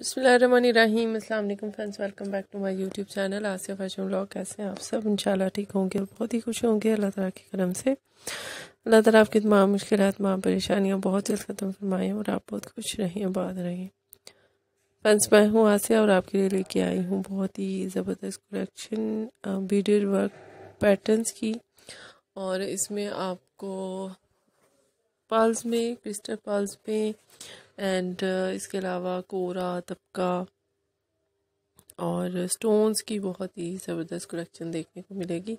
बसमीम अल्लाम friends welcome back to my YouTube channel Asiya fashion blog कैसे हैं आप सब इंशाल्लाह ठीक होंगे और बहुत ही खुश होंगे अल्लाह ताला के करम से अल्लाह ताला आपकी तमाम मुश्किल तमाम परेशानियाँ बहुत जल्द ख़त्म फरमाएँ और आप बहुत खुश रहें आबाद रहें फ्रेंड्स मैं हूँ आसिया और आपके लिए लेके आई हूँ बहुत ही ज़बरदस्त कलेक्शन बीडेड वर्क पैटर्नस की और इसमें आपको पाल्स में क्रिस्टल पाल्स में एंड uh, इसके अलावा कोरा तबका और स्टोन्स की बहुत ही ज़बरदस्त कलेक्शन देखने को मिलेगी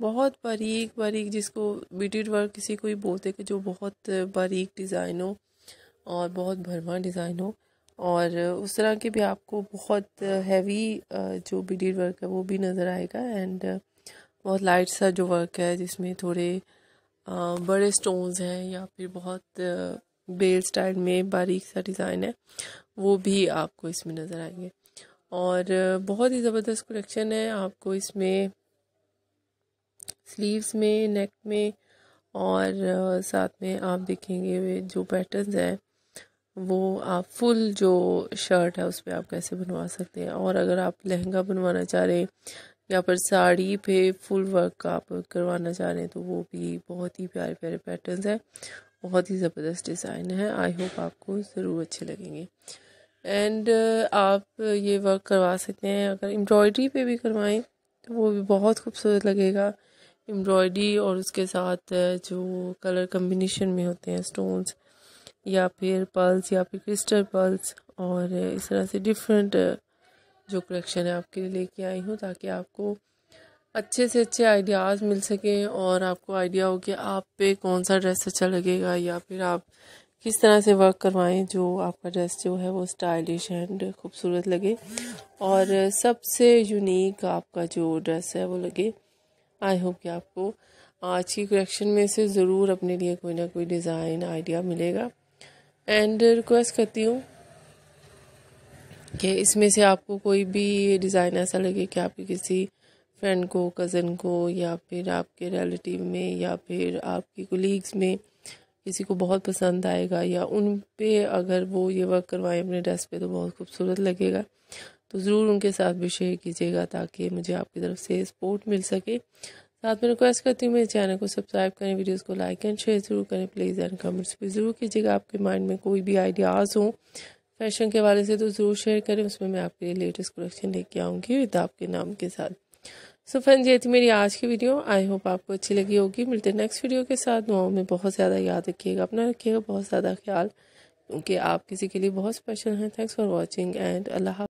बहुत बारीक बारीक जिसको बीटेड वर्क किसी को ही बोलते हैं कि जो बहुत बारीक डिज़ाइन हो और बहुत भरवा डिज़ाइन हो और उस तरह के भी आपको बहुत हैवी जो बीटेड वर्क है वो भी नज़र आएगा एंड बहुत लाइट सा जो वर्क है जिसमें थोड़े बड़े स्टोन्स हैं या फिर बहुत बेल स्टाइल में बारीक सा डिज़ाइन है वो भी आपको इसमें नज़र आएंगे और बहुत ही ज़बरदस्त कलेक्शन है आपको इसमें स्लीव्स में नेक में और साथ में आप देखेंगे जो पैटर्न्स हैं वो आप फुल जो शर्ट है उस पर आप कैसे बनवा सकते हैं और अगर आप लहंगा बनवाना चाह रहे हैं या फिर साड़ी पे फुल वर्क आप करवाना चाह रहे हैं तो वो भी बहुत ही प्यारे प्यारे पैटर्न्स हैं बहुत ही ज़बरदस्त डिज़ाइन है आई होप आपको ज़रूर अच्छे लगेंगे एंड uh, आप ये वर्क करवा सकते हैं अगर एम्ब्रॉयडरी पे भी करवाएं तो वो भी बहुत खूबसूरत लगेगा एम्ब्रॉयडरी और उसके साथ uh, जो कलर कम्बिनेशन में होते हैं स्टोन्स या फिर पर्ल्स या फिर क्रिस्टल पर्ल्स और इस तरह से डिफरेंट uh, जो कलेक्शन है आपके लिए लेके आई हूँ ताकि आपको अच्छे से अच्छे आइडियाज़ मिल सकें और आपको आइडिया हो कि आप पे कौन सा ड्रेस अच्छा लगेगा या फिर आप किस तरह से वर्क करवाएं जो आपका ड्रेस जो है वो स्टाइलिश एंड खूबसूरत लगे और सबसे यूनिक आपका जो ड्रेस है वो लगे आई होप कि आपको आज की कलेक्शन में से ज़रूर अपने लिए कोई ना कोई डिज़ाइन आइडिया मिलेगा एंड रिक्वेस्ट करती हूँ कि इसमें से आपको कोई भी डिज़ाइन ऐसा लगे कि आपकी किसी फ्रेंड को कज़न को या फिर आपके रिलेटिव में या फिर आपकी कोलीग्स में किसी को बहुत पसंद आएगा या उन पे अगर वो ये वर्क करवाएं अपने ड्रेस पे तो बहुत खूबसूरत लगेगा तो ज़रूर उनके साथ भी शेयर कीजिएगा ताकि मुझे आपकी तरफ से सपोर्ट मिल सके साथ में रिक्वेस्ट करती हूँ मेरे चैनल को सब्सक्राइब करें वीडियोस को लाइक एंड शेयर ज़रूर करें प्लीज़ एंड कमेंट्स भी ज़रूर कीजिएगा आपके माइंड में कोई भी आइडियाज़ हो फैशन के हवाले से तो ज़रूर शेयर करें उसमें मैं आपके लिए लेटेस्ट कलेक्शन लेके आऊँगी विद आपके नाम के साथ सो फ्रेंड्स ये थी मेरी आज की वीडियो आई होप आपको अच्छी लगी होगी मिलते हैं नेक्स्ट वीडियो के साथ दुआओं में बहुत ज़्यादा याद रखिएगा अपना रखिएगा बहुत ज़्यादा ख्याल क्योंकि आप किसी के लिए बहुत स्पेशल हैं thanks for watching and Allah